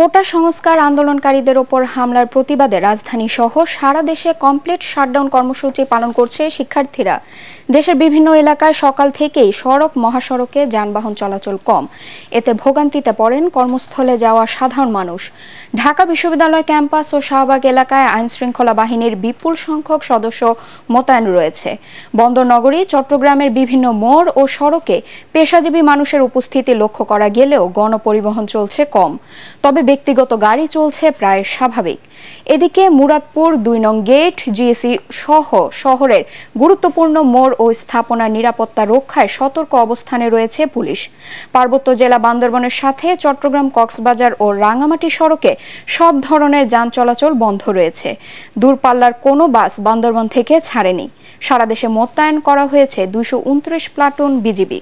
কোটা সংস্কার আন্দোলনকারীদের ওপর হামলার প্রতিবাদে রাজধানী সহ সারা দেশে কমপ্লিট শাটডাউন কর্মসূচি পালন করছে শিক্ষার্থীরা দেশের বিভিন্ন এলাকায় সকাল থেকেই সড়ক মহাসড়কে যানবাহন চলাচল কম এতে ভোগান্তিতে পড়েন কর্মস্থলে যাওয়া সাধারণ মানুষ ঢাকা বিশ্ববিদ্যালয় ক্যাম্পাস ও শাহবাগ এলাকায় আইনশৃঙ্খলা বাহিনীর বিপুল সংখ্যক সদস্য মোতায়েন রয়েছে বন্দরনগরী চট্টগ্রামের বিভিন্ন মোড় ও সড়কে পেশাজীবী মানুষের উপস্থিতি লক্ষ্য করা গেলেও গণপরিবহন চলছে কম তবে ব্যক্তিগত গাড়ি চলছে প্রায় স্বাভাবিক এদিকে মুরাদপুর দুই নং গেট জিএসি সহ শহরের গুরুত্বপূর্ণ মোড় ও স্থাপনা নিরাপত্তা রক্ষায় সতর্ক অবস্থানে রয়েছে পুলিশ পার্বত্য জেলা বান্দরবনের সাথে চট্টগ্রাম কক্সবাজার ও রাঙামাটি সড়কে সব ধরনের যান চলাচল বন্ধ রয়েছে দূরপাল্লার কোনো বাস বান্দরবন থেকে ছাড়েনি সারা দেশে মোতায়েন করা হয়েছে দুইশো প্লাটুন বিজিবি